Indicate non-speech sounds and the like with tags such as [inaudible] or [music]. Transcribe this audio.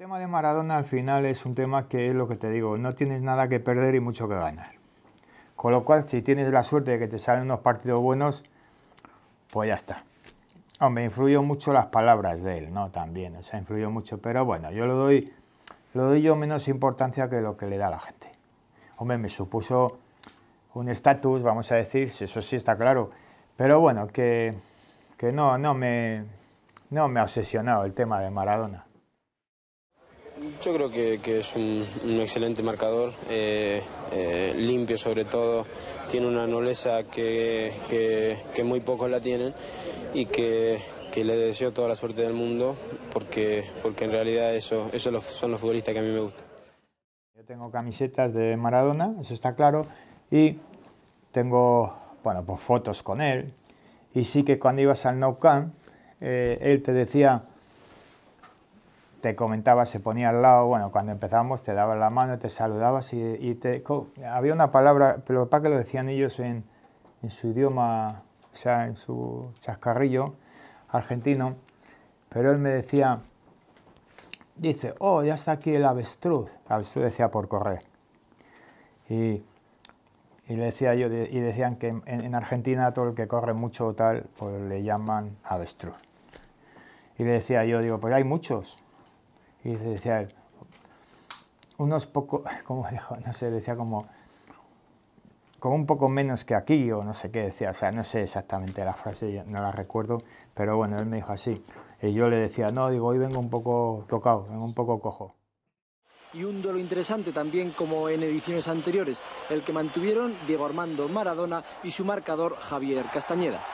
El tema de Maradona al final es un tema que es lo que te digo, no tienes nada que perder y mucho que ganar. Con lo cual, si tienes la suerte de que te salen unos partidos buenos, pues ya está. Hombre, influyó mucho las palabras de él, ¿no? También, o sea, influyó mucho, pero bueno, yo le doy, lo doy yo menos importancia que lo que le da la gente. Hombre, me supuso un estatus, vamos a decir, eso sí está claro, pero bueno, que, no, no me, no me ha obsesionado el tema de Maradona. Yo creo que, que es un, un, excelente marcador, eh, eh, limpio sobre todo, tiene una nobleza que, que, muy pocos la tienen y que, le deseo toda la suerte del mundo porque, porque en realidad esos son los futbolistas que a mí me gustan. Yo tengo camisetas de Maradona, eso está claro, y tengo bueno, pues fotos con él. Y sí que cuando ibas al Nou Camp, eh, él te decía te comentaba, se ponía al lado, bueno, cuando empezamos te daba la mano, te saludabas y, te... Había una palabra, pero para que lo decían ellos en, su idioma, o sea, en su chascarrillo argentino, pero él me decía, dice, oh, ya está aquí el avestruz. avestruz decía por correr. Y, le decía yo, y decían que en, en, Argentina todo el que corre mucho o tal, pues le llaman avestruz. Y le decía yo, digo, pues hay muchos y decía unos poco, [laughs] como dijo? No sé, decía como, como un poco menos que aquí o no sé qué decía, o sea, no sé exactamente la frase, no la recuerdo, pero bueno, él me dijo así. Y yo le decía, no, digo, hoy vengo un poco tocado, vengo un poco cojo. Y un duelo interesante también como en ediciones anteriores, el que mantuvieron Diego Armando Maradona y su marcador Javier Castañeda.